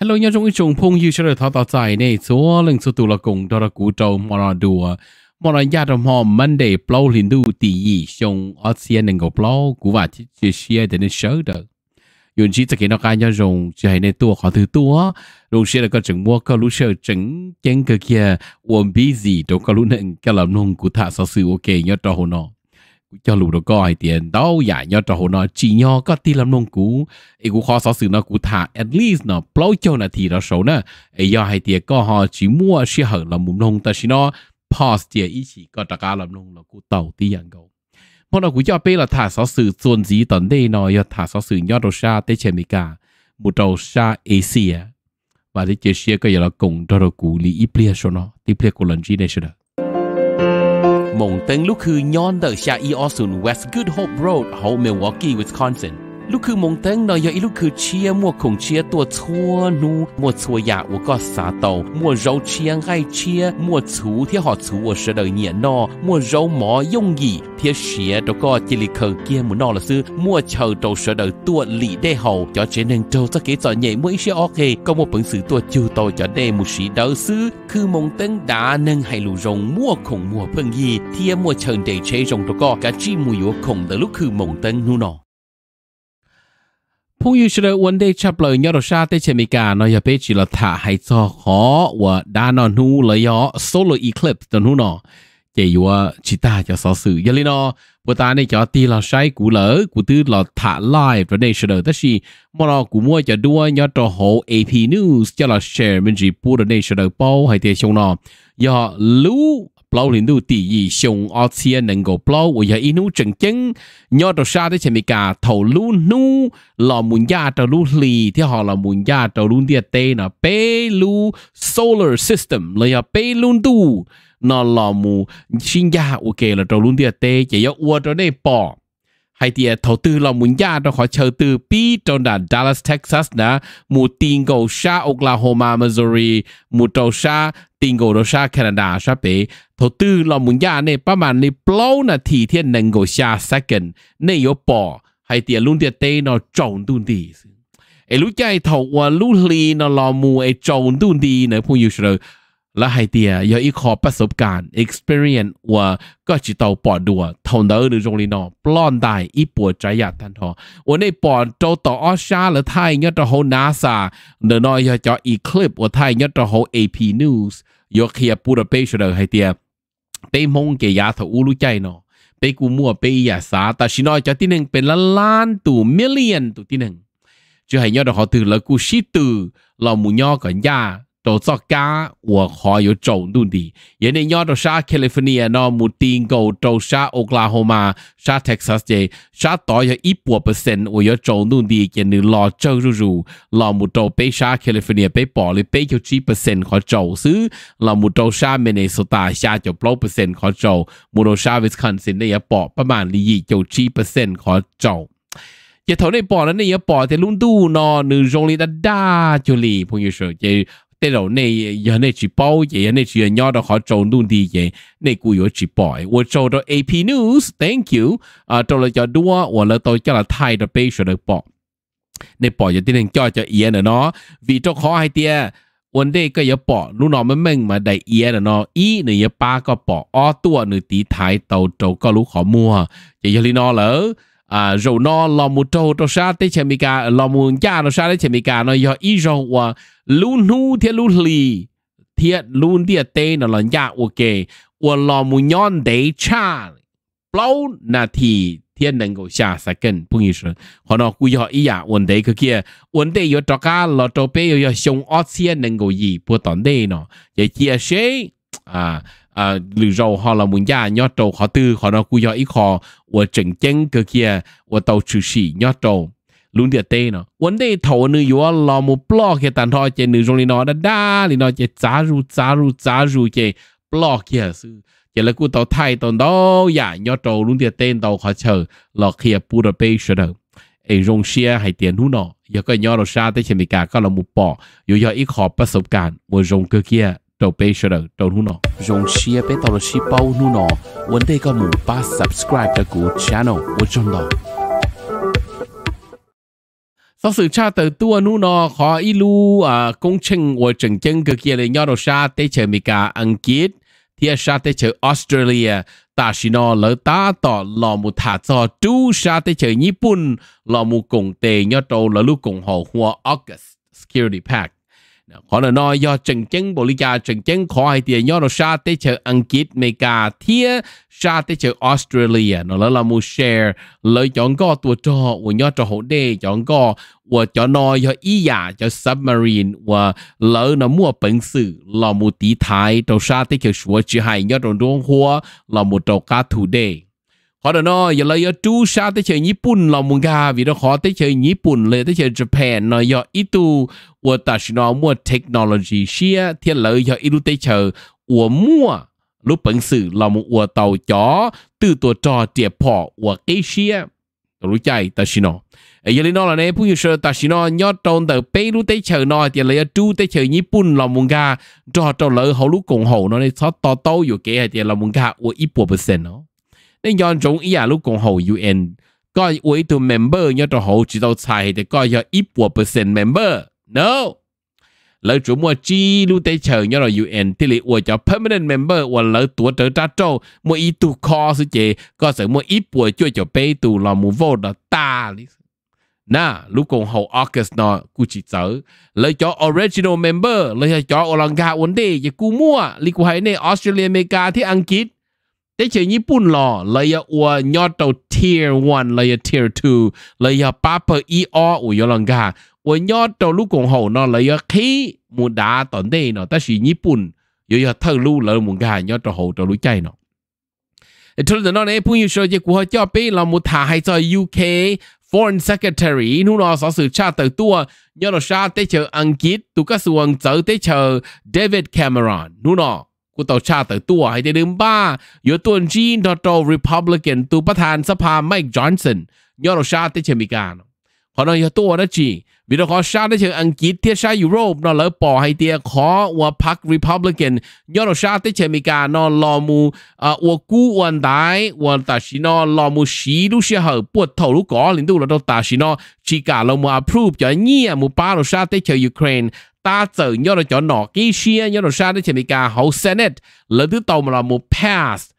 Hello nhớ trong cái chung phung yêu cho đời thao tạo giải này số lần số tụ là cùng đó là cú trâu mà là đùa mà là gia đồng họ Monday plow liền đủ tỷ gì trong ASEAN nên có plow cú và chỉ chia sẻ đến đến sớm đó dùng chỉ tất cả nó cái nhớ dùng chỉ hay nên tua khó thứ tua luôn sẽ là có chừng mua có lúc sơ chừng chén cơ kia one busy đó có lúc nên cái làm nông cú thả sau sự ok nhớ cho hồ nó cú cho lù đồ coi tiền đâu giải nho trò hồ nó chỉ nho có ti làm nông cú ấy cú khó so sự nó cú thả at least nó plau cho là thì nó xấu nè ấy do hai tiền có họ chỉ mua xí hở là mùng nông ta xí nó pause tiền ý chỉ có trà cá làm nông là cú tàu ti dạng cầu mà nó cú cho bé là thả so sự chuẩn gì tận đây nó giờ thả so sự nho đồ xa tới chế mỹ cả một đầu xa Asia và để chế xe có giờ là cùng cho đồ cú lý ít plia số nó tiếp plia của lần gì đây sẽ được Mong Teng Luku Yon The Sha E Osun West Good Hope Road Ho Milwaukee Wisconsin ลูกคือมงเต็งนอยอีลูกคือเชียมัวคงเชียตัวชัวนูมัวชัวยา我ก็สาโตมัวเราเชียงไอเชียมัวชูที่หอชู我是的เนี่ยนอมัวเราหมอยงยีเทียเชียตัวก็จิลิเคอเกียมุนอละซื้อมัวเชอตัว是的ตัวหลีได้หอจอเจนึงโจจะเกจอเนี่ยมัวอีเชียออกเกก็มัวปังสือตัวจูโตจอได้มุสีเดอซื้อคือมงเต็งดานึงให้ลูรงมัวคงมัวเพิ่งยีเทียมัวเชิญเดเชรงตัวก็กะจี้มัวคงเดลูกคือมงเต็งนูนอ朋友说了，问题差不多，要到啥的前面干，那要别去了，他还做好我打那努了要 solo eclipse 的努呢，也有啊，其他叫少数，要哩呢，不但呢叫低了晒股了，股都了他 live 的那时候，但是莫了股么叫多要到好 AP news 叫了 share 们直播的那时候包还得凶呢，要撸。bao liền đủ tỷ gì xong ở trên nên go bao và giờ inu chân chân nhớ đầu sao đấy chỉ mình cả thầu lu nu là muốn gia đầu lu lì thì họ là muốn gia đầu lu địa tê là bê lu solar system là giờ bê lu đu, nó là mu sinh gia ok là đầu lu địa tê chỉ có uo cho nên bỏ hay thì à, thầu tư là muốn gia đó họ chờ từ bi trong là Dallas Texas nè mu tiền gầu sa Oklahoma Missouri mu trâu sa tiền gầu đó sa Canada sa bể thầu tư là muốn gia này bao mà này blow nè thì thiên nâng gầu sa second này yếu bỏ hay thì à, luôn địa tê nó trồng tuôn đi ai lúc chạy thầu và lúc lì nó là mu ai trồng tuôn đi nè phụ yêu rồi และไฮเตียยอีขอประสบการณ์ experience ว่าก็จิตเอาปอดดัวทองเดอหรือจงรีนอปล้อนได้อีปวดใจหยาดทันทอวันนี้ปอดโจต่อออชาหรือไทยยอดจะโฮนาซาเดนอยจะอีคลิปว่าไทยยอดจะโฮีนิวส์ยอเคียปูดเปชเดอไฮเตียไปมงเกียาถอูรู้ใจนอไปกูมั่วไปอยาสาแต่ชินอยจะที่หนึ่งเป็นล้านล้านตู่มิลเลียนตู่ที่หนึ่งจะให้ยอดเขาตื่นแล้วกูชิตื่นเราหมูย่อก่อนยา tổ chức cá và họ có trộn luôn đi. Vậy nên nhớ đâu sa California nó một tiên cầu trâu sa Oklahoma, sa Texas vậy, sa đó có ít bộ percent và có trộn luôn đi, vậy nên lo trâu rù rù, lo một trâu bé sa California bé bỏ lại bé cho chín percent họ trâu xứ, lo một trâu sa Minnesota sa cho bao percent họ trâu, một trâu sa Wisconsin này bỏ, bao nhiêu lý cho chín percent họ trâu. จะถอนในปอดนั้นเนี่ยปอดแต่ลุ่นดูนอนนึงรงลีดาดาจุลีพงยูเชอร์จะ thế rồi này giờ này chỉ bao giờ này chỉ nhỏ đó họ trâu luôn đi vậy này cũng có chỉ bao tôi trâu đó AP News thank you à trộn là cho đua hoặc là tôi cho là thay đó bây giờ được bỏ này bỏ giờ tiền cho cho yên nữa nó vì cho khó hay tiền vấn cái giờ bỏ lúc nào mình mình mà đại yên nữa nó ý nữa giờ ba cái bỏ o tua nữa tí thái tàu trộn có lúc họ mua chỉ cho lý nó à rồi nó lo mu trâu trâu sa tế chè mi cà lo mu nó sa tế chè mi nó do ý rồi và lu nu thế lu lì thiệt luôn địa tê nó là nhà ok và lo mu nhon đế cha lâu na thì thiên năng cầu xa sa cần bung ý sơn họ nó cú họ ý à vấn đề cái kia vấn đề yo trọc cá lo trọc bê yo yo xong ót xiên năng gì bữa tận đây nó vậy à à lựa rau họ là muốn gia nhớ trâu họ tư họ nó cú do ít họ và chỉnh kia và tàu chữ sĩ trâu luôn địa tê nó vấn đề thầu nữ yếu là một blog cái tàn thôi chơi nữ trong nó đã đa thì nó giá ru giá ru giá ru chơi blog kia sự chơi là cú tàu thay tàu đó dạ nhớ trâu luôn địa tên tàu họ chờ là kia Budapest rồi ai rong xia hay tiền hú nó giờ cái nhỏ rồi xa tới chơi mình cả có là một bỏ yếu do ít họ kia trâu bay sơ đờ trâu nu nọ dùng xe bay tàu shi bao nu nọ vấn đề các mù ba subscribe cho cụ channel của chúng đó sau sự cha tờ tua nu nọ khó ít lu à công trình của chỉnh chân cực kia là nhau đồ sa tê chờ mì cả anh kiết thì sa à, tê chờ Australia ta chỉ nó lỡ ta tỏ lò mù thả cho chú sa tê chờ Nhật Bản lò mù cùng tề nhau trâu lỡ lu cùng hồ hoa August Security Pact 可能呢要整整玻璃架整整可係啲要到沙地球安吉美加貼沙地球 Australia 呢啦啦冇 share 來講個ตัวจอ我要做好啲講個我要呢要一呀要 submarine 我來呢冇本事啦冇底台到沙地球說只係要到中國啦冇到加土地 họ đó nó giờ lấy ở chú xa tới chơi nhật bản là muốn gà vì đó họ tới chơi nhật bản lấy tới chơi japan nó giờ ít tu của ta nó mua technology xia thì lợi giờ ít tới chơi của mua lúc bản sự là một của tàu chó từ tổ trò tiệp họ của cái xia lúc chạy ta xin nó giờ lên nó là này bây giờ ta xin nó nhớ trong tờ bê lúc tới chờ nó thì lấy chú tới chơi nhật bản là muốn gà cho trò lợi họ lúc cùng hậu nó này sao to to อยู่ cái thì là muốn gà của ít bộ phần nó nên yon chúng ý à lúc cùng hậu UN coi với tụ member nhớ cho hậu chỉ đầu tài thì coi cho ít bộ percent member no lỡ chủ mua chi lúc tới chờ nhớ là UN thì lì ua cho permanent member ua lỡ tuổi trở ra trâu mua ít tụ kho sự sự mua ít bộ chơi cho bê tụ là mua vô là ta na lúc cùng hậu August nó chỉ tới lấy cho original member lấy cho Olanga vấn đề giờ cú mua li cú hãy này Australia America thì Anh Kít thế chỉ như bún lò lấy ở ua nhỏ đầu tier one lấy ya tier two lấy ya papa e o u yo lang ga ua nhỏ đầu lúc cùng hậu nó lấy ở khí mu đá tận đây nó ta chỉ như bún yo ya thâu lu lấy mu ga nhỏ đầu hậu đầu lúc chạy nó cho nên nó này phun yêu sơ chỉ của họ cho biết là một thả hay cho UK Foreign Secretary nu nó sở sự cha tự tua nhớ là cha tới chờ Anh Kiết tu các sự ông tới chờ David Cameron nu nó กูต่อชาติตัวให้ะดืลืมบ้าอยู่ตัวจีนดอตโตริพับลิกันตัวประธานสภาไมค์จอห์นสันย้อนชาติเชมิกาขอนอยตัวนะจีวิธีขอชาติเชิงอังกฤษเทียชายุโรปนอนเลยปอให้เตียขอว่าพรรคริพับลิกันย้อนชาติเชมิกานอนลอมูอ่าวกู้วันตดวันตาชินอนลอมูชีลูเชียเห์ปวดเท่าลูกกอลินดูแล้วตาชินอชิกาลอมูอัพรูปจะเงี่ยมูป้าโรชาติเชยยูเครน ta giờ nhớ là cho nó cái xe nhớ là sao đấy chỉ bị cả hậu senate lần thứ tàu mà là một pass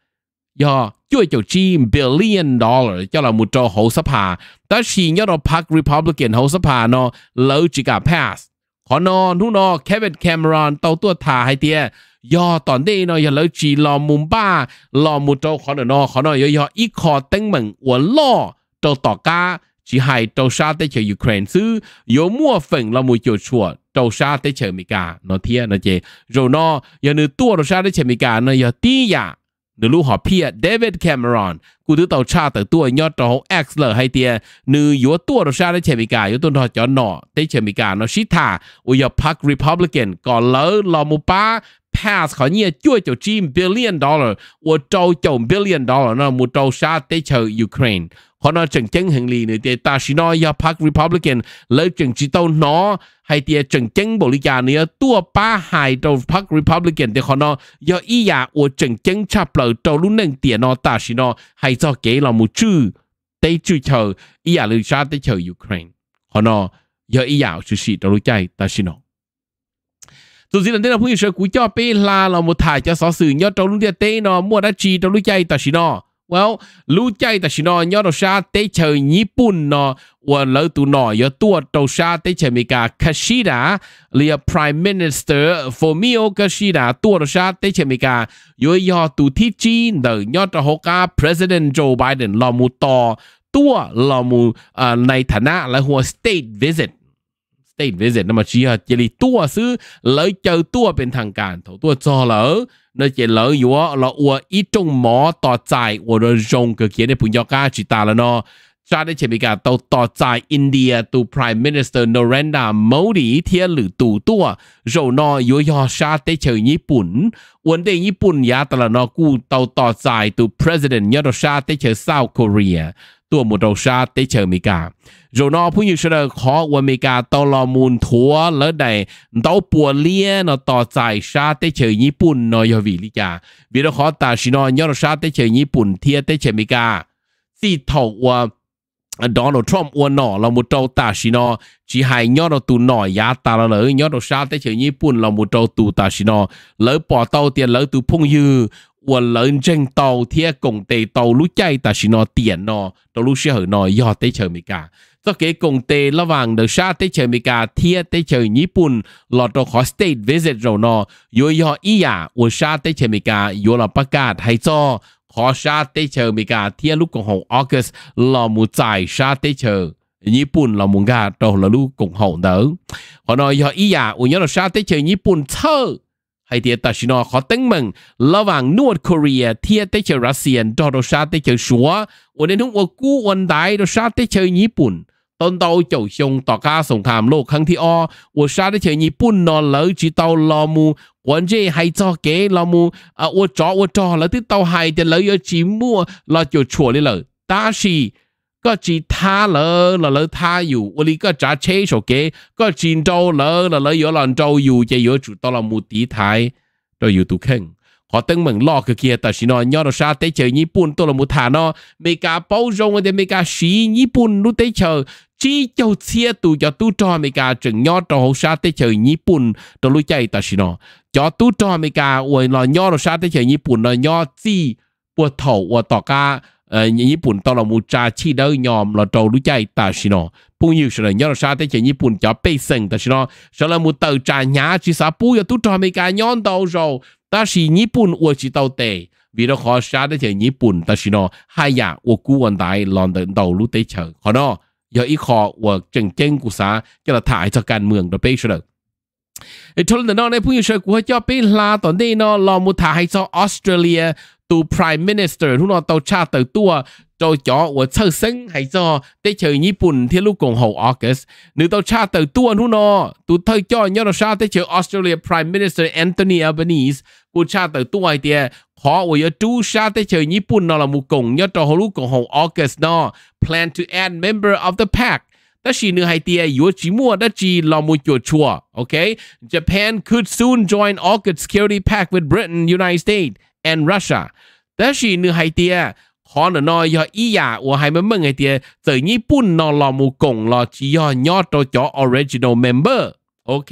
do chưa cho chi billion dollar cho là một trò hậu sắp hà ta chỉ nhớ là park republican hậu sắp hà nó lỡ chỉ cả pass họ nó nu nó Kevin Cameron tàu tua thả hai tia, do toàn đây nó giờ lỡ chỉ lò mùng ba lò một trâu họ nó họ nó giờ giờ ít khó tính mình của lo trâu tỏ cá chỉ hai trâu sa tới cho Ukraine chứ yếu mua phần là một chiều chuột đầu xa tới chờ mì cả nó thia nó chê rồi nó giờ nữ tua đầu xa tới chờ mì cả nó giờ tí ya dạ. nữ lúc họ pia David Cameron cụ thứ tàu cha tới tua nhớ trò X là hay tia nữ yếu tua đầu xa tới chờ mì cả yếu tuần họ cho nó tới chờ mì cả nó xí thả ôi giờ Park Republican còn lỡ lò mù ba pass เขาเนี่ยจ่วยเจ้าจีม billion dollar ว่าเจ้าเจ้า billion dollar นะมูเจ้าชาติเชอยูเครนเขาน่าจังจังหังลีเนี่ยตาชินอยาพรรค Republican เลยจังจิตเอาเนาะให้เตียจังจังบริการเนี่ยตัวป้าหายตัวพรรค Republican เดี๋ยวเขาเนาะยาอียาว่าจังจังชับเปล่าเจ้าลุ่นหนึ่งเตียนอตาชินอให้เจ้าเก๋เรามูชื่อเตจือเชออียาหรือชาติเชอยูเครนเขาเนาะยาอียาชื่อสิตรู้ใจตาชินอ dù gì lần thế nào cũng sợ cú cho pe la là một thải cho xó xử nhớ trong địa tê nó mua đã chi trong lúc chạy ta chỉ nó well lúc chạy ta chỉ nó nhớ đầu xa tê chờ nhí bùn nó và lỡ tụ nọ nhớ tua đầu xa tê chờ mỹ cả Kashida là prime minister Fumio Kishida tua đầu xa tê chờ mỹ cả yếu do tụ thi chi nở nhớ trong hô ca president Joe Biden à, là một tò tua là một uh, này thà na là hồ state visit state visit 那么只要这里多是来就多变堂干头多做了，那些老有啊，老我一种毛大在我的用个给你朋友家去打了呢。จากได้เชมิกาตัวต่อจ่ายอินเดียตัว Prime Minister Narendra Modi เทียหรือตัวตัวเรานอยยอชาติเฉยญี่ปุ่นวันเดญี่ปุ่นยาตละนอกูตัวต่อจ่ายตัว President ยอดชาติเฉย South Korea ตัวมุดเราชาเตเชอร์มิกาโรนอผู้อยู่เชลขอวันมิกาตอลอมูลทัวแล้วได้เต้าปัวเลียนต่อใจชาเตเชอร์ญี่ปุ่นนอยวิลิกาวิรขอตาชินอนยอดชาเตเชอร์ญี่ปุ่นเทียเตเชอร์มิกาสี่ถกว่า Donald Trump uo nọ là một trâu tà xì nọ chỉ hay nhớ nó tù nọ giá tà là lỡ nhớ nó sao tới chữ Nhật Bản là một trâu tù tà xì nọ lỡ bỏ tàu tiền lỡ tù phong dư 我人正到天工地到路街，但是呢点呢，到路时候呢要得 chờ mi cả. Cho cái công ty là được xa tới chờ mi cả, thiên tới chờ Nhật Bản, lọt được họ state visit rồi nó, yo yo ý à, ở xa tới chờ mi cả, yo là bắt cả hay cho, họ xa tới chờ mi cả, thiên lúc cộng hồng August là một giải xa tới chờ. ญี่ปุ่นเรามุงกาเราเราลูกกงหงเด้อขอนอยอีอย่าอุญยเราชาติเชยญี่ปุ่นเชอ hay thì ta xin nó khó tính mình lo vàng nuột Korea thì tới chơi Russia đó đó sa tới chơi Sủa ở đây chúng tôi cú quân đại đó sa tới chơi Nhật Bản tôn tàu chầu xong tỏ ca sông tham lô khăn thi o ở sa tới chơi Nhật Bản nó lỡ chỉ tàu lo mu quan chế hay cho kế lo mu ở ở cho ở cho lỡ tới tàu hay thì lỡ ở chỉ mua lo chơi chùa đi lỡ ta xì ก็จีท่าเลยแล้วเลยท่าอยู่วันนี้ก็จะเชื่อชกก็จีนโตเลยแล้วเลยอยู่หลังโตอยู่จะอยู่จุดตลอดมูตีไทยตัวอยู่ตุเข่งขอตั้งเหมือนลอกเกียแต่สินอนยอดชาเตเจอญี่ปุ่นตัวละมุทานอเมกาเป้าจงเดเมกาสีญี่ปุ่นรู้เตเจอจีเจ้าเชียตูจะตู้จอเมกาจึงยอดตัวชาเตเจอญี่ปุ่นตัวรู้ใจแต่สินอจอตู้จอเมกาอวยนอนยอดชาเตเจอญี่ปุ่นนอนยอดจีปวดเท้าอวดต่อกาญี่ปุ่นตอนเรามูจาชีเดยอมเราโตรู้ใจตาชิโนปุ่งอยู่เฉลยยอดชาแต่เจญี่ปุ่นจะไปเซ็งตาชิโนเฉลยมูเตอจาหยาชิสาปูยตุจอเมกาย้อนเตาโจตาชีญี่ปุ่นอวชิเตาเตวิโรคอชาแต่เจญี่ปุ่นตาชิโนหายาอวกูวันไดลอนเดินเตารู้เตเฉยขอนอยอีคออวเจงเจงกุสาจะละถ่ายจากการเมืองเราไปเฉลยไอ้ชนเดนนอในผู้อยู่เฉยกูจะไปลาตอนนี้นอลอมูถ่ายจากออสเตรเลีย tu prime minister lúc nào cha tàu tua cho cho và sơ sinh hay cho tới chơi nhật bản thì lúc cùng hậu august nếu tàu cha tàu tua lúc nào tu thời cho sao tới chơi australia prime minister anthony albanese của cha tàu tua thì họ và giờ chú cha chơi nhật bản nó là một cùng nhớ cho lúc cùng hậu august nó plan to add member of the pact ta chỉ nữa hai tia yếu mua ta chỉ lo mua chuột chua ok Japan could soon join AUKUS security pact with Britain United States and Russia. Đó là nữ hai họ là nói do ý dạ, và hai mấy mấy ngày tia, tự nhiên bún nó là một cùng là chỉ do nhỏ cho cho original member. OK,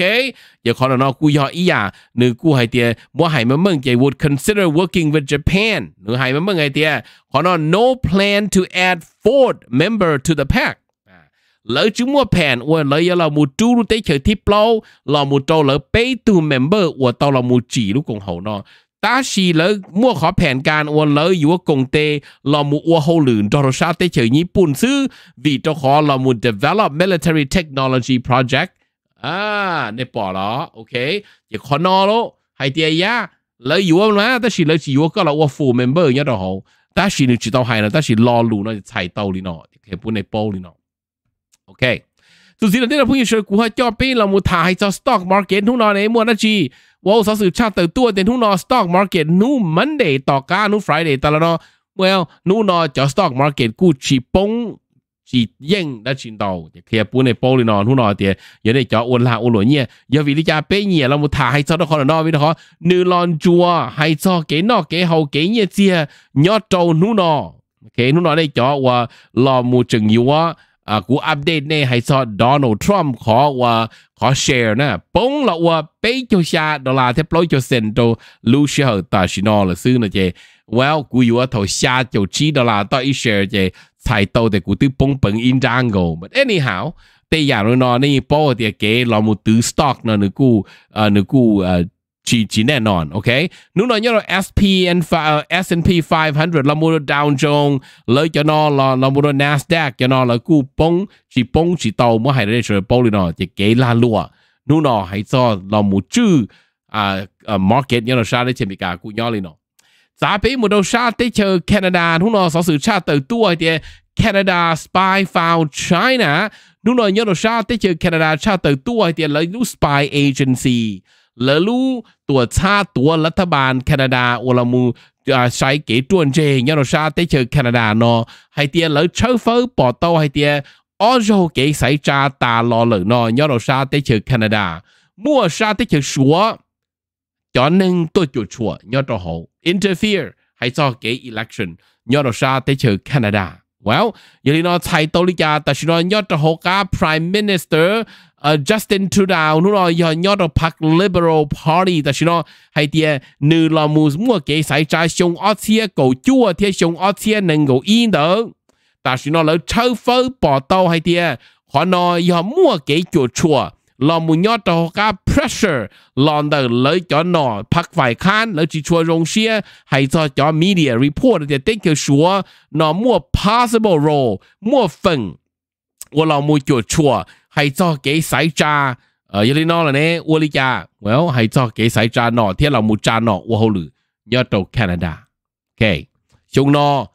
giờ họ là nói cú do ý dạ, nữ cú hai tia, mua hai mấy mấy tia would consider working with Japan. Nữ hai mấy mấy ngày tia, họ nói no plan to add fourth member to the pack. À, lỡ chúng mua phèn và lỡ giờ là một chú lúc chơi tiếp lâu là trâu lỡ bế tu member và tao là một chỉ lúc cùng hậu nó ta si lỡ mua khó phèn can uo lỡ yếu công tê là mu uo hô lửn cho sa tê chơi nhí bùn sư vì cho khó là mu develop military technology project à nè bỏ đó ok chỉ khó no lô hay tiền ya lỡ yếu mà ta si lỡ chỉ yếu có là Ua full member nhá đó hậu ta si được chỉ tàu hay là ta si lo lù nó chạy tàu đi nọ cái bùn này bò đi nọ ok สุดสิ่งที่เราพูดอยู่เชิญกูให้จ่อปีเรามูถ่ายให้จ่อ stock market ทุกนอนในมัวนาจี Well, so sự cha từ tua đến hú nó stock market nu Monday tỏ cá nu Friday ta là well nu nó cho stock market cú chỉ bông chỉ yên đã chuyển đầu thì khi này bông lên nó hú giờ này cho ôn là ôn lỗi nhẹ giờ vì đi cha bé nhẹ là một thà cho nó khó là vì nó nữ lon chua hay cho cái nó cái hậu cái nhẹ chia nhót trâu nu nó cái nu nó đây cho và lò mù chừng yếu à, của update này hay so Donald Trump khó và khó share nè bốn là và bấy cho xa đó là thế lối cho xin cho lưu share ta xin nó là xứ nè chị well của yếu thổ, xa cho chi đó là tôi share chị thầy tàu thì của tư bông bẩn in trang gồ but anyhow kế, stock, nè, nè, แต่อย่างน้อยนี่ป้อเตียเก๋เราหมดตื้อสต็อกเนาะนึกูเอ่อนึกูเอ่อ chỉ chỉ แน่นอน โอเคนู่นนี่เรา SP and S&P 500เรามูล Dow Jones เลยจะนอเราเรามูล Nasdaq จะนอเรากู้ปงจีปงจีโตมั่วให้ได้เจอปงเลยนอจะเกลาลัวนู่นนอให้ซอเรามูจื้ออ่าอ่า market เนี่ยเราชาได้เชมิกากูย่อเลยนอจ้าไปมูเราชาได้เจอแคนาดานู่นนอสองสื่อชาเติร์ตัวเดีย Canada spy found China นู่นนอเนี่ยเราชาได้เจอแคนาดาชาเติร์ตัวเดียเลยนู่ spy agency lỡ lũ tùa xa tùa lỡ bàn Canada ô là mù sai kế tuần chê nhớ nó xa Canada nó hay tia lỡ chơi bỏ tàu hay ở chỗ kế xảy ra tà lò lỡ nó nhớ nó xa tới chơi Canada mua xa tới chơi súa cho nên tôi chủ chùa nhớ nó hậu interfere hay cho kế election nhớ nó xa tới chơi Canada Well, giờ thì nó thay tàu lý cha, ta xin nó nhớ cho hậu cả Prime Minister uh, Justin Trudeau nó nói giờ nhớ được Park Liberal Party ta xin nó hay tiề nữ là mu mua kế sai trái xong ở xe cổ chua thế xong ở xe nên cổ yên đó ta xin nó lỡ chơi phơ bỏ tàu hay tiề họ nói giờ mua kế chua chua là mu nhớ được cả pressure lòng đầu lấy cho nó Park phải khăn lấy chỉ chua rong xe hay cho cho media report thì tích kiểu số nó mua possible role mua phần của là mu 係做幾使咋？呃，有啲孬啦呢，我呢家，well 係做幾使咋孬，天老母咋孬，我好慮，要到 Canada，OK，兄孬，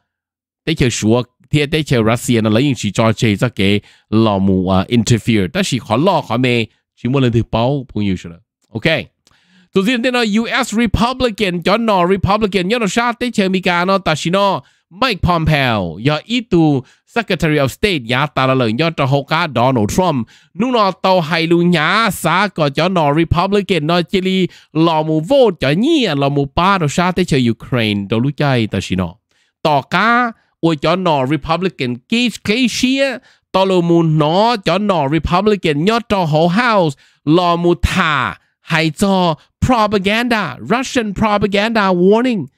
的確說，天的確 Russia 呢，冷硬是在這這給老母啊 interfere，但是好老好咩，全部人都包朋友去了，OK。ตัวที่นี่เนาะ U.S. Republican จอนเนาะ Republican ยันเนาะชาติเชื่อมีการเนาะแต่สิเนาะ Mike Pompeo yo itu e Secretary of State ya ta la leng Donald Trump nu no to hai lu nya Republican no chili lo vote cho ni lo mu pa do sha te Ukraine do lu chai ta shino to ka o cho no Republican case case to lo mu no cho no Republican yo to house lo mu tha hai cho propaganda Russian propaganda warning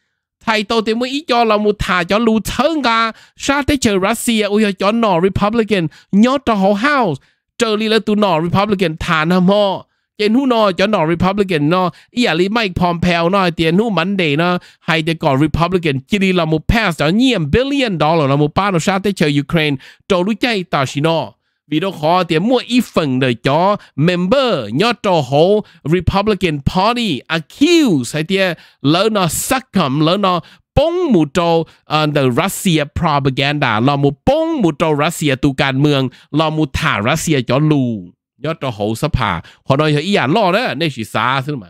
thầy tôi thì mới ý cho là một thả cho lù thơ cả, sa tế chờ Russia ui cho nọ Republican nhớ cho họ house chờ li là tụ nọ Republican thả nà mò trên hú nọ cho nọ Republican nọ ý à lý Mike Pompeo nọ tiền hú Monday, đề hay để có Republican chỉ đi là một pass cho nhiều billion dollar là một ba nọ sa tế chờ Ukraine cho lũ chạy tà xì nọ vì đâu khó thì mua ít phần đời cho member nhớ cho hộ Republican Party accuse hay thì lỡ nó sắc cầm lỡ nó bông mù trâu uh, ờ, the Russia propaganda là mù bông mù trâu Russia tu can mương là mù thả Russia cho lù nhớ cho hộ sắp hà họ nói ý à lo đó nên chỉ xa thế mà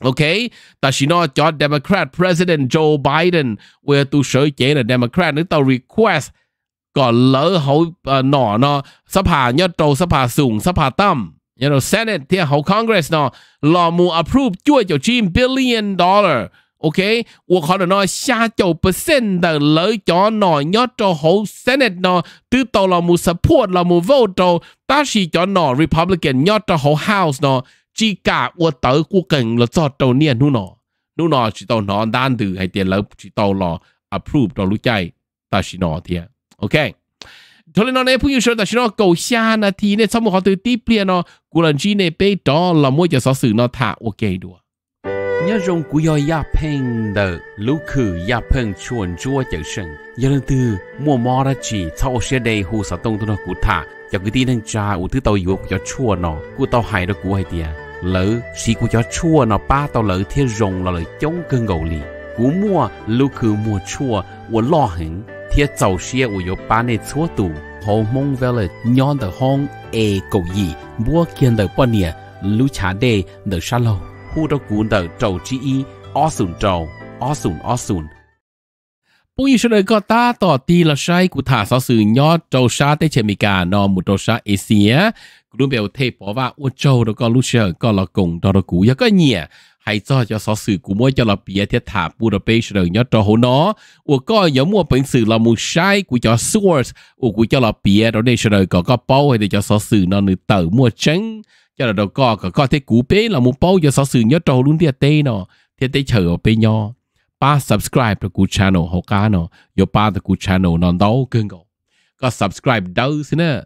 ok. ta chỉ nói cho Democrat President Joe Biden, where tu sở chế là Democrat, nếu tao request có lỡ hậu uh, nọ nó sắp hạ nhất trâu sắp senate thì hậu congress nó lò mù approve chua cho chim billion dollar ok ủa khó nó xa chầu percent đờ lỡ cho nọ nhất trâu hậu senate nó tư tàu lò mù support lò mù vote trâu ta chỉ cho nọ republican nhất trâu hậu house nó chỉ cả ủa tới của cần là trâu niên nu nọ nu chỉ tàu nó đan từ hay tiền lỡ chỉ tàu lò approve đó lúc chạy ta chỉ nọ thiệt OK. Thôi nói ta nó nó. Thì Cú lần chi OK，头先呢朋友说，但是呢狗虾呢ทีเนี่ยสมมติเขาตื่นตีเปลี่ยนเนาะกูลันจีเนี่ยไปดอละมวยจะสอสื่อเนาะถ้าโอเคด้วย nhớ rong của yo ya peng de lu khử ya peng chuan chua chở sân giờ lần từ mua mò ra chỉ sau xe đầy hồ sa tông tôi nó cú thả cho cái tin cha u thứ tàu yếu cho chua nó Cú tàu hại đó cú hay tia lỡ xí cú cho chua nó ba tàu lỡ thiên rong là lỡ chống cơn gầu lì Cú mua lu khử mua chua u lo hẳn 些早些我有把那错度，好梦为了娘的红诶狗意，我见了半年，路查的的沙漏，忽的古的走之一，二顺走，二顺二顺。不一时的个大到地了晒古塔少数鸟走沙的前面干，那木走沙一些，古东表太婆吧，我走的个路线个了公到的古一个年。hay cho cho sở sự của mỗi cho là bia thiết thả bùa Budapest rồi nhớ cho hồ nó ủa có nhớ mua bình sự là một sai của cho source ủa của cho là bia đó đây rồi có có bao hay để cho sở sự nó nữ tử mua trắng cho là đâu có có có thế cú bé là một bao cho sở sự nhớ cho luôn thiết tê nó thiết tê chờ ở bên ba subscribe cho cú channel hồ cá nó yo ba cho cú channel nó đâu cưng có subscribe đâu xin nè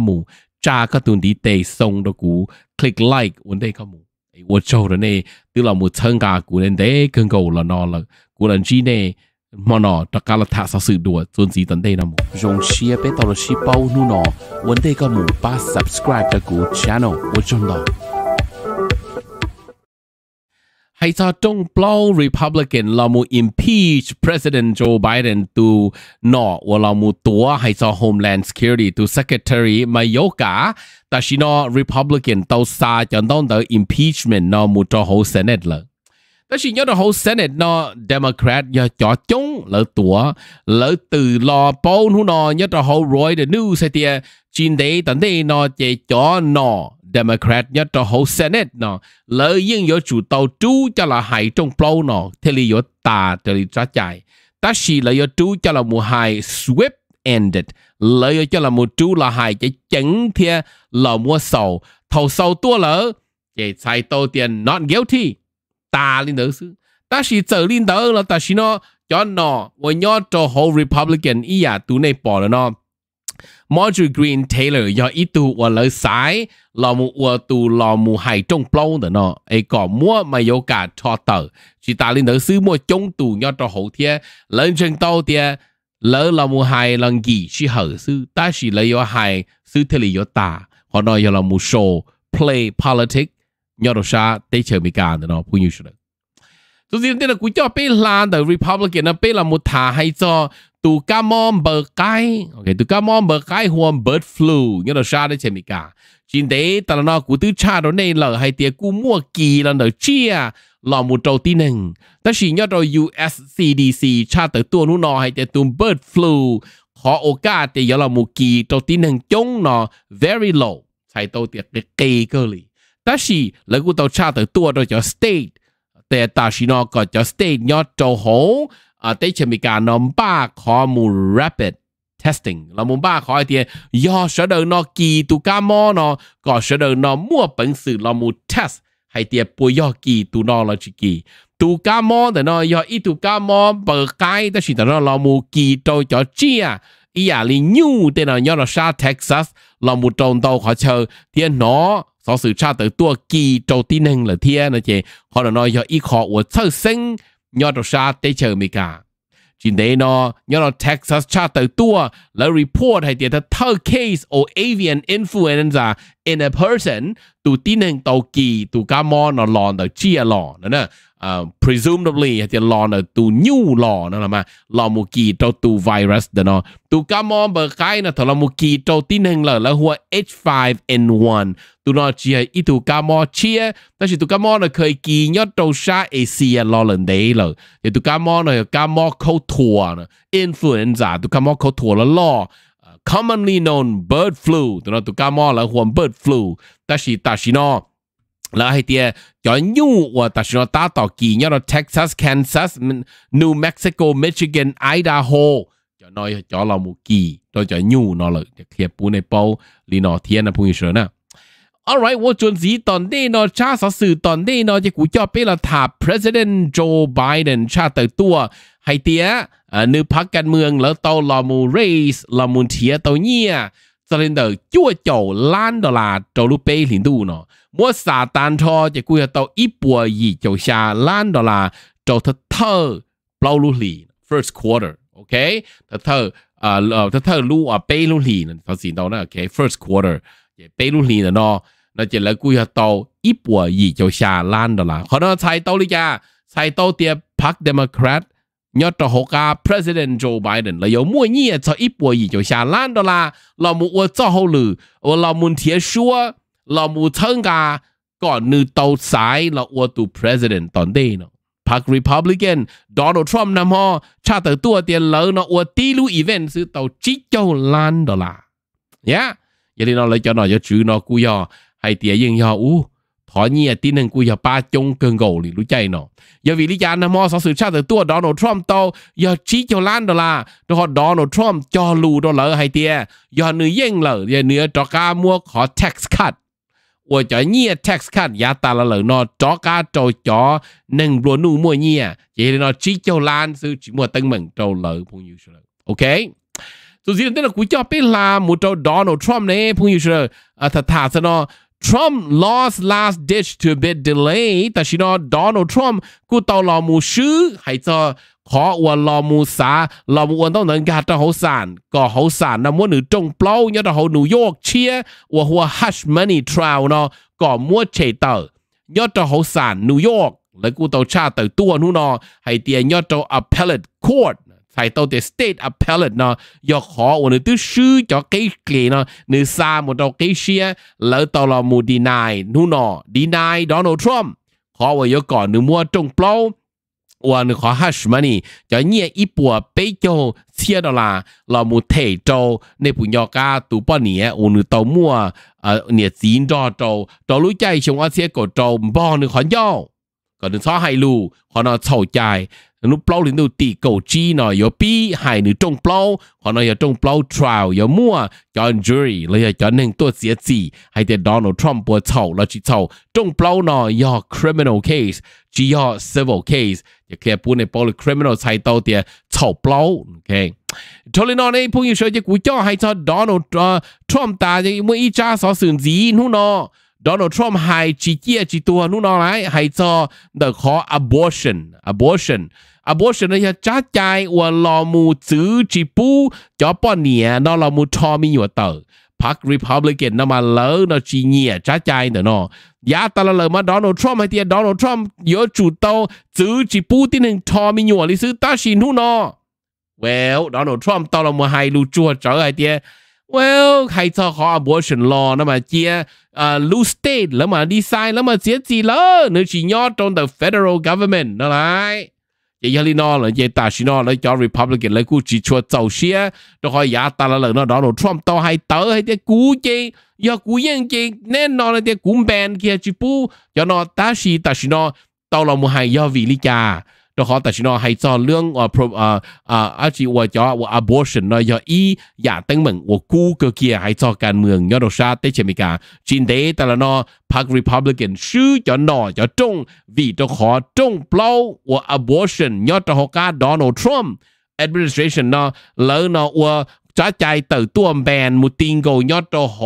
mù cha các tuần đi tây sông đó cú click like vấn đề các mù tôi cho rồi nè là một thân cả cú lên đấy cần cầu là nó là cú lần chi nè mà nó tất cả là thả sao sự tuần gì tận đây nè mù chia bé tao là chia bao nu nó các mù ba subscribe cho cú channel tôi cho hay sao 係就中 blow Republican là mu impeach President Joe Biden nọ và là mu tua hay 我老母多係就 Homeland Security to Secretary Mayorka. Ta nọ Republican tàu đón 到沙就當到 impeachment nọ mu cho 呢冇做好 Senate lợ. Ta nhớ 啦。但是要到好 Senate nọ Democrat tua từ lo bao nu 呢要到好 Roy the News hay chín tận nọ nọ. Democrat nhất cho hậu Senate nó lợi yên yếu chủ tàu chú cho là hại trong plau nó thế li yếu tà thế li trả chạy ta chỉ lỡ yếu chú cho là mùa hại swift ended lợi cho là mùa chú là hại chỉ chấn thia là mua sầu thầu sầu tua lỡ chỉ xài tàu tiền not guilty ta lên đỡ xứ ta chỉ trở lên đỡ là ta chỉ nó cho nó và nhớ cho hậu Republican ý à tụ này bỏ nó Marjorie Green Taylor do ít tu và lỡ sái lò mù và tu lò mù hải trong plong đó nó ấy có mua mà yêu cả ta lên tới sư mua chống tu nhau cho hậu thiên lên chân tàu thiên lỡ lò mù hải lần gì chỉ hở sư ta chỉ lấy yêu hải sư thế ta họ nói yêu lò mù show play politics nhau đó sa tế chờ mi cả đó nó cũng như thế tôi là cho 就是你了规条被拉的 Republican 呢，被了木塔还做。tu ca mom bờ cái ok tu ca mom bờ cái huom bird flu nhớ là sao đấy chị mình cả chính thế ta nó cụ tứ cha đó này là hay tiệt cụ mua kỳ là nó chia là một trâu tin nừng ta chỉ nhớ rồi USCDC cha tới tua nó nó hay tiệt tu bird flu khó ô ca thì giờ là một kỳ trâu tin nừng chống nó very low sai tàu tiệt cái kỳ cơ lì ta chỉ lấy cụ tàu cha tới tua rồi cho state แต่ตาชินอก็จะสเตนยอดโจโหอ่าเตชมีการนอมบ้าคอมู rapid testing เรามุมบ้าขอไอเดียยอเสดนอกีตุกามอนอก็เสดนอมั่วเป็นสื่อเรามู test ให้เตียปุยยอกีตุนอเราจิกีตุกามอแต่นอยออีตุกามอเปิดไกด์แต่ชิแต่นอเรามูกีโตจอเจียอีอย่าลิญูแต่นอยอเราชาเท็กซัสเรามูตรงโตขอเชิญเตียนนอ所以差得多记做啲能了天那些，可能呢要依靠我出生，要到啥得求咪噶？今天呢，要到 Texas 差得多，来 report 係啲嘅 third case of avian influenza in a person，都啲能到记，都感冒那浪到知啊浪，嗱呢。Ờ, presumably thì lò nó tu nhu lò mà lò một kỳ tu virus đó tu cá mò bờ cái là một kỳ trâu tin hình là là hua H5N1 tu nó chia tu cá mò chia ta chỉ cá mò nó khởi kỳ nhớ trâu sa Asia lò lần đấy là thì tu cá mò nó cá mò khâu thua influenza tu cá mò khâu thua là ờ, commonly known bird flu tu cá mò là huam bird flu ta chỉ ta chỉ nó แล้วไอ้เตียจอนยู่ว่าตัดสินตาต่อกี่เนี่ยเราเท็กซัสแคนซัสนิวเม็กซิโกมิชิแกนไอดาโฮจอนอยจอเราหมูกี่เราจอนยู่นอเลยเคลียปูในเป้าลีนอเทียนนะพูดเฉยนะ alright ว่าจนสีตอนนี้นอชาสสื่อตอนนี้นอจะกูจอไปละถา president Joe Biden ชาเตอตัวไฮเตียนึกพักการเมือง แล้วเตาลอมูเรสลอมูเทียเตาเนี่ย cho nên đầu chúa chầu lan đó là trâu lúc bê đủ nó mua xả tan cho chỉ cuối tàu ít bùa gì chầu xa lan đó là bao lúc lì first quarter ok thật thơ à thật thơ lu à bê lúc lì nó xin tàu nó ok first quarter bê lúc lì nó nó chỉ là cuối tàu ít bùa gì chầu xa họ nó sai tàu đi cha sai tàu tiệp Park Democrat nhớ cho họ cả President Joe Biden là có mỗi nhị cho ít bộ gì cho xa lan đó là là một ô cho hậu lử và là một thiết xua là một thân cả còn nữ tàu xài, là ô tụ President toàn đây nó Park Republican Donald Trump nằm ho cha tờ tua tiền lỡ nó ô tí lũ event sự tàu chỉ cho lan đó là yeah vậy thì nó lấy cho nó cho chú nó cú yo hay tiền yên yo u họ nhia tin hằng của giờ ba chung cường gầu lì lúc chạy nó giờ vì lý do nằm mò sau sự tra từ tua Donald Trump tàu giờ chỉ cho lan đó là đó họ Donald Trump cho lù đó lỡ hay tia giờ nửa yên lỡ giờ nửa cho cá mua họ tax cut ủa cho nhia tax cut giá ta là lỡ nó cho cá cho cho nâng bùa nu mua nhia chỉ à. nó chỉ cho lan sự chỉ mua tân mừng trâu lỡ phong nhiêu rồi ok tôi diễn tên là cú cho biết là một trâu Donald Trump này phong nhiêu rồi à thật thà sao nó Trump lost last ditch to bid delay แต่ชินอ Donald Trump กูตอรอมูชื่อให้จอขออวนลอมูสาลอมูอวนต้องเดินกาตะเขาสานก็เขาสานนำว่าหนูจงเปล่าเนี่ยตะเขาหนูโยกเชียว่าหัวฮัชมันนี่ทราวเนาะก่อมัวเฉยเตอร์ยอดตะเขาสานหนูโยก แล้วกูตอชาเตอตัวนู่นนอให้เตียยอดตอ appellate court ใส่ตัว state a p ต e l l พ t e เนาะยอขอวันนี้ตู้ชื่อจอเกี่เกย์เนาะเนื้อซาหมดเราเกี่เชียแล้วตัอเรามูดีนายนู่นเนาะดีนายโดนัลด์ทรัมป์ขอวันอย่าก่อนเนื้อมั่วจงเปล่าวันนขอฮัชมันนี่จะเนี่ยอีปัวเปโจเชียดอลาเรามูเทโจในปุญญากาตูป้อนเนี่ยวันนี้ตัวมั่วเอ่อเนี่ยจีนจอโจจอรู้ใจชงอาเซียนกดโจบ้เนื้อขอนย่อก่อนนึกซอไฮลูขอนอนเโาใจ nó bao lên đầu tì cầu chi nó yếu bi hay nữ trong bao hoặc nó yếu trong bao trial yếu mua cho jury là yếu cho nên tôi sẽ gì hay để Donald Trump bữa thầu là chỉ thầu trong bao nó yếu criminal case chỉ yếu civil case thì khi bữa này bao là criminal sai tàu thì thầu bao ok cho nên nó này phong sẽ chỉ cú cho hay cho Donald ờ, Trump ta chỉ mới ít cha sở sự gì nó Donald Trump hay chỉ chia chỉ tua nó nó lại cho the khó abortion abortion abortion này cha chạy và lò mù chữ chỉ bu cho bọn nè cho mi nhựa tờ Park Republican nó mà lỡ nó chỉ nhẹ cha chạy nữa nó Ya ta là lời mà Donald Trump hay tiền Donald Trump yếu chủ tàu chữ chỉ bu tin hình cho mi nhựa lý sư ta xin hú nó well Donald Trump tao là một hai lù chua trở ai tiền well ใครจะขอ abortion law นะมาเจียเอ่อ à, loose state แล้วมา design แล้วมาเสียจีเลยนึกชิยอดตรง the federal government นั่นแหละ也要你呢，人家大选呢，你叫 Republican 你估计出走些，都可以也打了人呢，Donald Trump 都系倒喺啲古嘅，要古英嘅，你呢呢啲古病嘅全部，有呢大选大选呢，到了冇系要為你家。然后但是呢，还找两啊 pro 啊啊，而且我叫我 abortion 呢，要一亚等们我估个 kia 还找干么，要到啥得前面干，今天当然呢，Park Republican 输要闹要中，为着好中不了我 abortion，要到好干 Donald Trump administration 呢，然呢我จะใจเติร์ตัวแบนมุติงโกยอดโตโห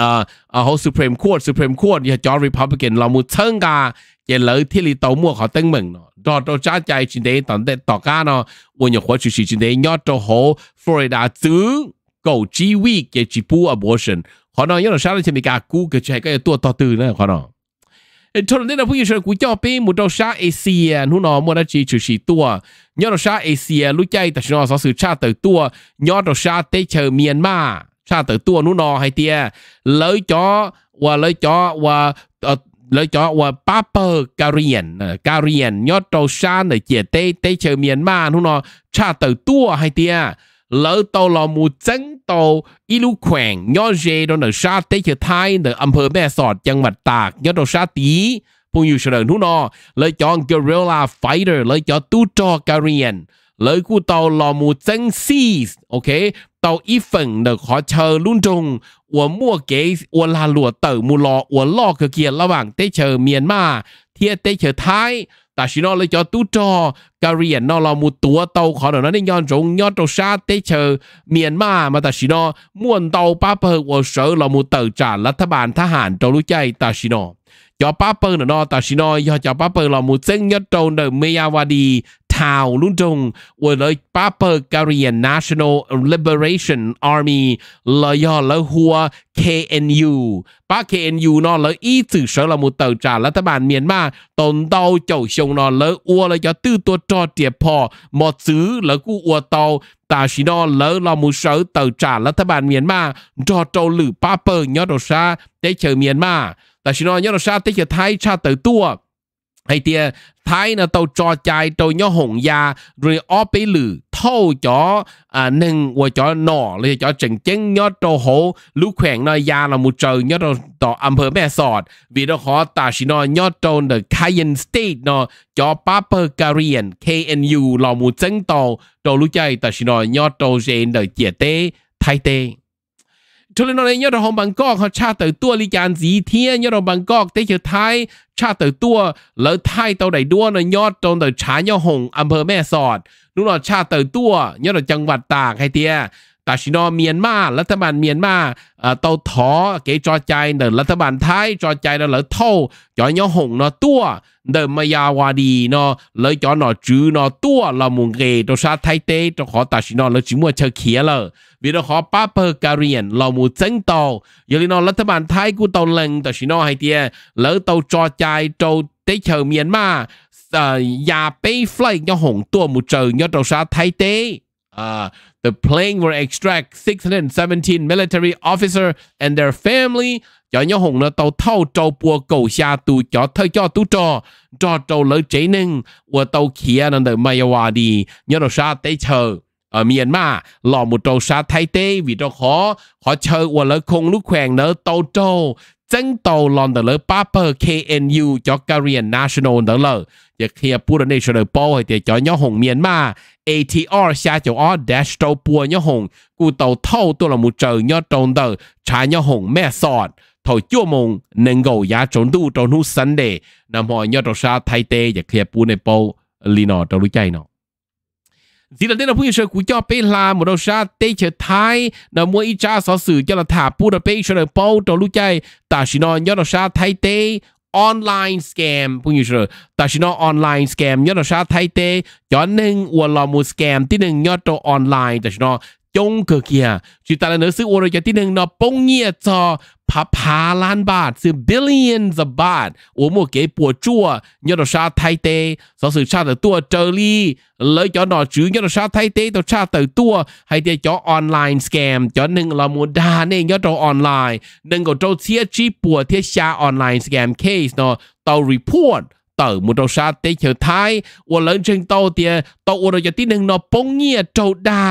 อ่าอ่าโห Supreme Court Supreme Court ยาจอ Republican เรามุเชิงกา也楼梯里倒木好登门咯，到到家家今天当在大家呢，我要活出去今天要做好佛罗里达州狗鸡尾嘅一步啊模式，可能有人想到前面家估嘅就系个多多对呢，可能。除了那个朋友说，古叫被木到沙 A C 啊，努那莫得只就是多，鸟到沙 A C 啊，路在但是那少数差得多，鸟到沙得求缅马差得多，努那还啲，来咗话来咗话呃。lỡ cho qua paper Korean Korean ờ, nhớ trâu san này chia tê tê chờ miền ma nó nó cha từ tua hay tia lỡ tàu lò mù chân tàu ilu quẹn nhớ dê đó nở sa tê chờ thai nở âm hờ mẹ sọt chân mặt tạc nhớ trâu sa tí bùng yêu sờ nó lỡ cho guerrilla fighter lỡ cho tu cho Korean lợi cụ tàu lò mù chân si ok tàu y phần được họ chờ luôn trùng của mua kế của là lụa tờ mù lò của lò cơ kia là bảng tế chờ miền mà thiệt tế chờ thái ta chỉ nó lấy cho tú trò Korean nó là một tua tàu khó nó nên nhon rộng nhon trâu xa tế chờ miền mà mà ta chỉ nó muôn tàu ba bờ của sở là một tờ trả là thà bàn thà hàn trâu lũ chay ta chỉ nó cho ba bờ nó ta chỉ nó cho ba bờ là một dân nhon trâu nở mê đi Thảo luôn trùng của lời Papua Korean National Liberation Army lời do lời hua KNU ba KNU nó lời ý sự sở là một tàu trả, là các bạn miền mà tồn tàu chầu sông nó lời ua là cho tư tua cho tiệp phò một xứ lời cú ua tàu ta chỉ nó lỡ là một sở tàu trả là các bạn miền mà trò trâu lử Papua nhớ đồ xa để chờ miền mà ta chỉ nó nhớ đồ xa để chờ thay cha tới tua hay tia thái nó tàu cho chai tàu nhó hồng ya rồi ó bế lử thâu cho à nâng và cho nọ rồi cho chỉnh chén nhó tàu hổ lũ khỏng nó ya là một trời nhó tàu tàu âm hưởng mẹ sọt vì nó tàu the Kayan State nó cho Papa Korean KNU là một chân tàu tàu lũ chạy ta chỉ nó nhó tàu gen the chia tê thay tê ทุเรนนี้ยอดของบางกอกเขาชาเตอร์ตัวลิจานสีเทียนยอดของบางกอกเที่ยวไทยชาเตอร์ตัวแล้วไทยเตาใดด้วนยอดตรงแต์ฉายยอหงอำเภอแม่สอดนู่นเราชาเตอร์ตัวยอดจังหวัดตากให้เตียแต่ชิโนเมียนมา รัฐบาลเมียนมา เอ่อเตาถอเกจอใจเดินรัฐบาลไทยจอใจเดินเหลือเท่าจอยอหงเนาะตัว เดินมายาวาดีเนาะเลยจอหนอจื้อเนาะตัวเรามุงเกตัวชาไทยเตจะขอตัดชิโนเลยจิมัวเชเขียเลยวิธีขอป้าเปอร์การเรียนเรามูเจังโตยลินอรัฐบาลไทยกูเตาเล็งแต่ชิโนให้เตียเลยเตาจอใจเตาเตเชเมียนมาเอ่อยาไปไฟยอหงตัวมูเจอยอตัวชาไทยเต Uh, the plane will extract 617 military officer and their family. Cho nhớ hùng nó tàu thâu trâu bùa cầu xa tù cho thơ cho tù trò. Trò trâu lỡ chế nâng. Ua tàu Kia nâng đời mây hòa đi. Nhớ đồ xa tế chờ. Ở Myanmar, lò một trâu xa thay tế vì trâu khó. Khó chờ ua lỡ không lúc khoèn nỡ tàu trâu. Chân tàu lòn tờ lỡ Papa KNU cho Korean National nỡ lỡ. Giờ khía bùa nation ở bố hay cho nhớ hùng Myanmar. ATR xa chỗ ó đã trâu bùa nhớ hùng cụ tàu thâu tôi là một trời nhớ trông tờ trả nhớ hùng mẹ sọt Thôi chua mùng nên gầu giá trốn tu trốn hút sân đề, nằm hỏi nhớ trâu xa thay tê và kia bùa này bầu lì nọ trâu lũ chạy nọ chỉ là tên là phương sơ cú cho bê la một đâu xa tê chờ thái nằm mua ít cha xó xử cho là thả bùa là bê cho là bầu trâu lũ chạy ta chỉ nói nhớ trâu xa thay tê online scam cũng như rồi ta chỉ nói online scam nhớ là sao thay thế cho nên vừa là một scam tí nên nhớ cho online ta chỉ nói งเกเกียจุดตาเนื้อซื้อโอรยที่หนึ่งเนาะปงเงียจอพับพาล้านบาทซื้อ billions of บาทโอ้โมเก๋ปวดจั่วยอดชาไทยเตสอสื่อชาติตัวเจอรี่เลยจอหนอจื้อยอดชาไทยเตตัวชาติตัวให้เดียจอออนไลน์สแกมจอหนึ่งละมูดาเนี่ยยอดออนไลน์หนึ่งก็เจ้าเทียจีปวดเทียชาออนไลน์สแกมเคสเนาะต่อ report ต่อมุดชาติเฉยท้ายวันเลินเชิงโตเตียต่อวันเราจะที่หนึ่งเนาะปงเงียโจดา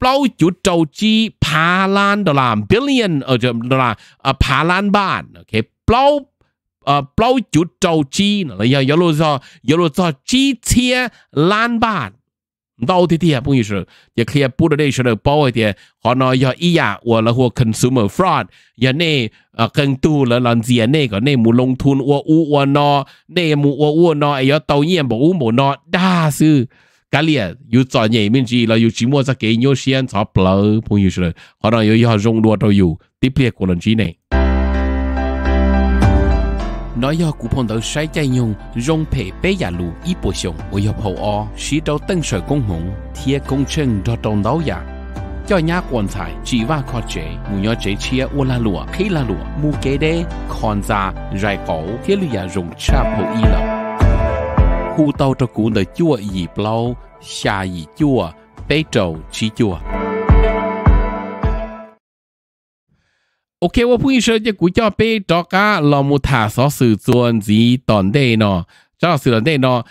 bao chú trâu chi phá lan đô la billion ở đô la phá lan bản ok bao bao chú trâu chi là giờ giờ lô giờ giờ chi chia lan bản đâu thì à không hiểu sự giờ clear bút ở đây sẽ được bao họ nói giờ ý à là hồ consumer fraud giờ này à cần tu là làm gì này có này mu lông thun u u u no này mu u u tàu nhiên bảo u mu no đa sư u u, họ đang yêu rong rồi tiếp theo 家里啊有专业面子了，有寂寞在给有些人找不了朋友去了，可能有一下融入都有，特别个人之内。nói do cụ phong đầu, sai chạy nhung rong phê bé giả lù y bộ sông ở hiệp hậu o sĩ đâu tân sở công hùng thiê công chân đo đồng đầu giả cho nhà quan tài chỉ và khó chế muốn nhớ chế chia ô la lụa khi la lụa mù kế đê con già dài cổ thiê lụa rong cha bộ y lộc khu tàu cho cụ nợ chua yì plau, xa yì chua, bế trầu chí chua. Ok, tôi phụ sơ cho cụ cho bế trọ cá lò mù thả xó sự dùn gì tòn đây nọ. Cho sự tòn đây nọ,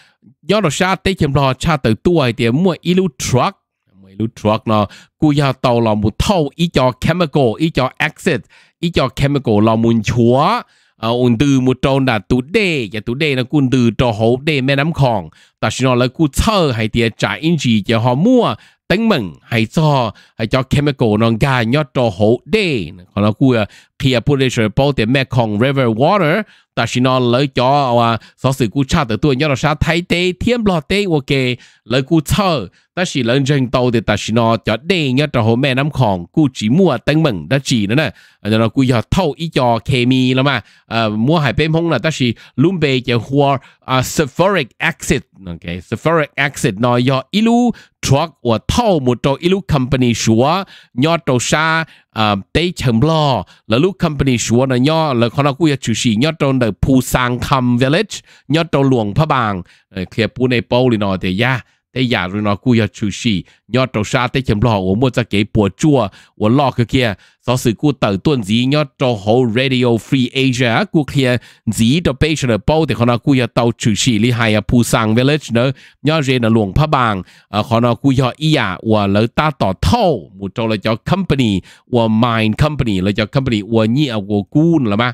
do đó xa tế chìm lò cha tử tuổi thì mua y lưu truck lưu truck nọ, cú cho tàu lò mù thâu ý cho chemical ý cho exit ý cho chemical lò mù chúa à ờ, un từ một trâu đã tu đê và dạ, tu đê là quân từ cho hậu đê mẹ nắm khòng ta chỉ nói là cú thơ hay tiền trả in chỉ cho họ mua tánh mừng hay cho hay cho chemical non ga nhớ cho hồ đê còn nó cua kia pollution bao tiền mẹ con river water ta chỉ nó lấy cho à số sự cú cha từ tuổi nhớ là sao thay tê thiêm lọ tê ok lấy cú chờ ta chỉ lấy chân tàu để ta chỉ nó cho đê nhớ cho hồ mẹ năm con cú chỉ mua tánh mừng đã chỉ nữa nè à, cho nó cú giờ thâu ý cho kemi là mà à, mua hải bên hông là ta chỉ luôn bề cho hoa à, sulfuric acid ok sulfuric acid nó do ilu truck của thâu một trò ilu company shua nho trò sa à, tế chấm lo là lúc company shua nho là con aku ya chủ sĩ nho trò đời Pusang Kham Village nho trò luồng phá bàng kia pu này bao lì nọ ya แต่อย่ารู้นะกูอยากชูชียอดตัวชาแต่ฉันรอ我们จะเก็บปวดจัว我รอคือเคียสอสื่อกูเติร์ต้นจียอดตัวโฮ radio free asia กูเคียจีตัวเปชเนอร์ป้แต่ขณะกูอยากตัวชูชีลิหายผู้สั่งเวลชเนอยอดเรนหลวงพระบางอ่าขณะกูอยากอียาว่าเลยตาต่อเท่าหมู่โจเลยจะ company ว่า mind company เลยจะ company ว่านี่เอากูกู้นะมั้ย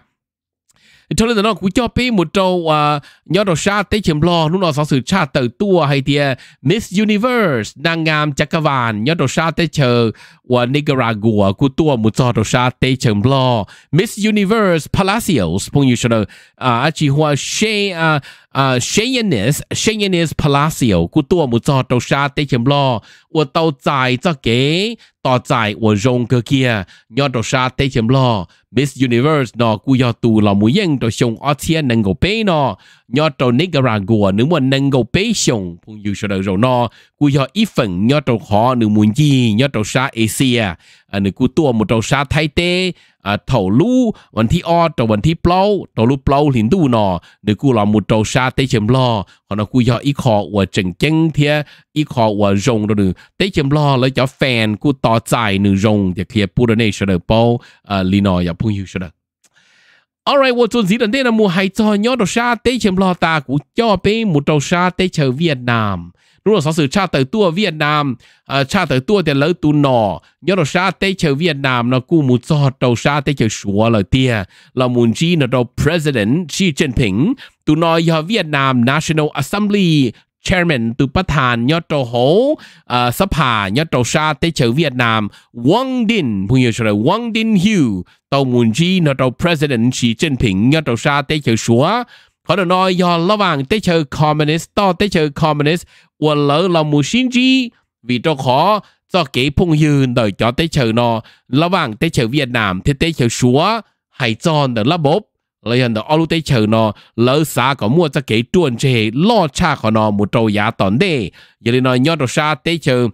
cho nên nó cũng cho bé một trâu à, nhớ đồ xa tế chìm lo lúc nó sau sự cha Tự tua hay thì à, Miss Universe nàng ngam chắc vàn nhớ đồ xa tế chờ và Nicaragua của tua một trò đồ xa tế chìm lo Miss Universe Palacios phong như sao à chỉ hoa she à, à Shayanis Shayanis Palacio của tua một trò đồ xa tế chìm lo và tàu dài cho kế ต่อใจว่ารงเกเกียยอดชาเตชิมลอ Miss Universe นอกูยอตูลอมูยังตัวชงออเทียนังโกเป้นอยอดตัวนิการากัวนึกว่านังโกเป้ชงพงยูชดรงนอกูยออีฝังยอดตัวขอหนึ่งมุนยียอดชาเอเชียอันนี้กูตัวมุดเราชาไทยเตอ่าเถาลู่วันที่ออดต่อวันที่เปล่าต่อลู่เปล่าหลินดูนอหรือกูเรามุดเราชาเตเฉมล่อขอนกูย่ออีคอว่าเจงเจงเทียอีคอว่ารงหรือเตเฉมล่อแล้วจะแฟนกูต่อใจหนึ่งรงจะเคลียร์ปูดเนชเดอร์เปล่าอ่าลีนออย่าพุ่งอยู่เฉย Alright, wo chun zidan dena mu hai cho nyo do sha te chem lo ta ku cho pe mu do sha te chờ Việt Nam. 如果说是差 tới tua Việt Nam cha tới tua thì lỡ tu nọ nhớ là xa tới chờ Việt Nam nó cũng muốn cho đầu xa tới chờ sủa là tia là muốn chi nó đầu President Xi Jinping tu nói do Việt Nam National Assembly Chairman ตุประธานยอดโตโหสภายอดโตชาติเฉเวียดนามวังดินพู้ยชรวังดินฮิวตมุนจีนอดโต President ชีเจิ้นผิงยอดโตชาติเฉชัว họ đồ nói do lo vàng tế chờ communist to tế chờ communist và lỡ là mù xin chi vì cho khó do kế phong dương đời cho tế chờ nó lo vàng tế chờ Việt Nam thế tế chờ xúa hay tròn đời là bốp lấy hình đó olu tế chờ nó lỡ xa có mua cho kế chuẩn chế lo cha của nó một trâu giá tòn đê giờ nên nói nhỏ đồ xa tế chờ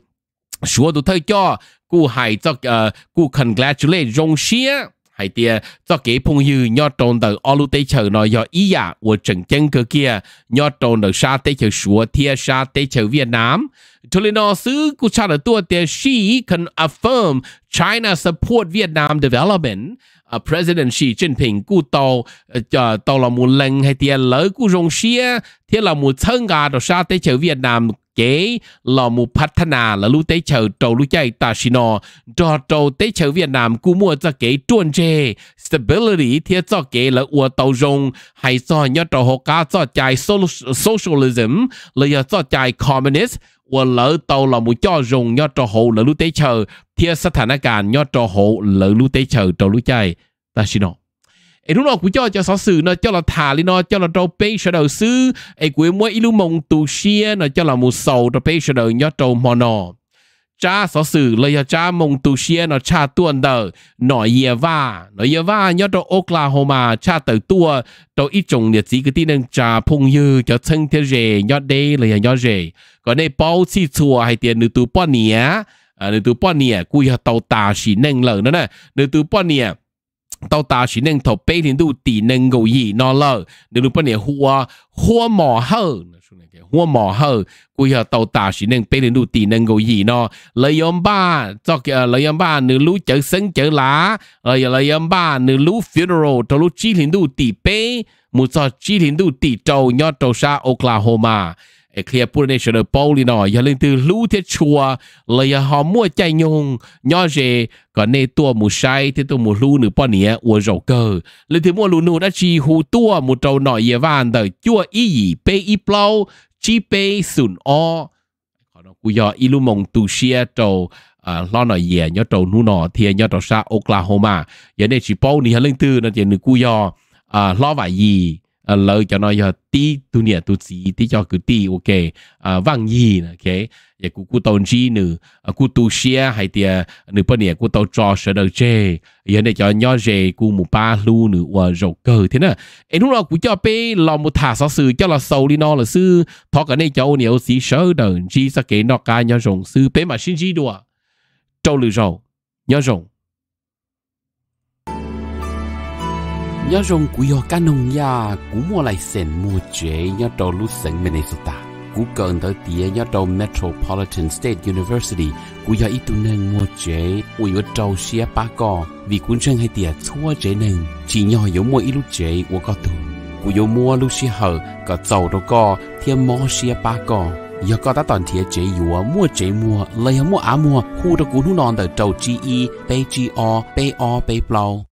xúa tụi thơ cho cụ hãy cho ờ, cụ congratulate rong xía hay tia cho kế phong hư nho trồn tờ ô lưu tế chờ nói do ý dạ của trần chân cơ kia nho trồn tờ xa tế chờ sủa thia xa tế chờ Việt Nam cho nên nó sứ của cha là tua tia she can affirm China support Vietnam development uh, President Xi Jinping cú tàu uh, tàu là một lần hay tia lỡ cú rong xia thế là một thân gà đồ xa tế chờ Việt Nam chế là một phát thanh à là lúc tế chờ trâu lúc chạy ta xin nó cho trâu tế chờ Việt Nam cú mua cho cái chuẩn chế stability thì cho cái là ua tàu rong hay cho nhớ trâu hồ cá cho chạy socialism là cho chạy communist ua lỡ tàu là một cho rong nhớ trâu hồ là lúc tế chờ thì sát thành cả nhớ trâu hồ là lúc tế chờ trâu lúc chạy ta xin nó e đúng rồi cũng cho cho xó sự nó cho là thả lên nó cho là trâu bê sở đầu sư e cuối mỗi ilu mong tù xia nó cho là một sầu trâu bê sở đầu nhớ trâu mò nò cha xó sự lời cha mong tù nó cha tuần đờ nó ye va nó ye va Oklahoma cha tử tua trâu ít trồng nhiệt gì cái tin năng cha phong như cho thân thế rề nhớ đê lời nhớ rề còn đây bao chi chùa hay tiền nữ tu bao nia à, nữ tu bao nia cùi hạt tàu tà chỉ năng lời nữa nè nữ tu bao nia 到大是能头北林路地能够移那了，你如果你火火马后，说那个火马后，过后到大是能北林路地能够移那，来样吧，做个来样吧，你路走生走啦，哎呀来样吧，你路 funeral 到路吉林路地北，木做吉林路地州，要到啥 Oklahoma。เอเคลียปูเนชั่นเปาลีหน่อยอย่าลืมตื่นรู้เทชัวเลยอย่าหอมมั่วใจยงย่อเจก่อนในตัวหมูใช้ที่ตัวหมูรู้หรือป้อเนี้ยอวโจเกอร์เลยถึงมั่วรู้นู่นอาชีหูตัวหมูเจ้าหน่อยเยาวานเดอจั่วอีหีเปอีเปล่าจีเปสุนอ้อขอนกูยออีลูมงตูเชียเจ้าลอนอยเย่ยอดนูนอเทียยอดซาโอกลาโฮมาอย่าได้ชิปอนี่ฮะเรื่องตื่นนะเจนึกูยอลอวายี à, ờ, lỡ cho nó giờ tí tu nè tu chỉ tí cho cứ tí ok à, ờ, vang gì nè ok giờ cụ cụ tàu chi nữ à, ờ, cụ tu xe hay tiề nữ bên nè cụ tàu trò sợ đầu chê giờ này cho nhỏ dề cụ một ba lu nữ và rầu cờ thế nè em lúc nào cụ cho bé lòng một thả sáu sư cho là sầu đi nó là sư thọ cái này cháu nhiều sĩ sợ đầu gì sao cái nó cái nhỏ rồng sư bé mà xin gì đùa trâu lừa rầu nhỏ rồng nhớ rong cú yo cá nông ya cú mua lại sen mua chế nhớ trâu lú sen Minnesota cú gần tới tía nhớ trâu Metropolitan State University cú yo ít tu nâng mua chế ui yo trâu xia ba co vì cuốn chân hay tía thua chế nâng chỉ nhớ yo mua ít lu chế của có tu cú yo mua lu xia hờ có dầu đâu co thì mò xia ba co giờ có ta toàn thiệt chế yếu mua chế mua lấy mua á mua khu đó cú nu non trâu chi y bê chi o bê o bê plau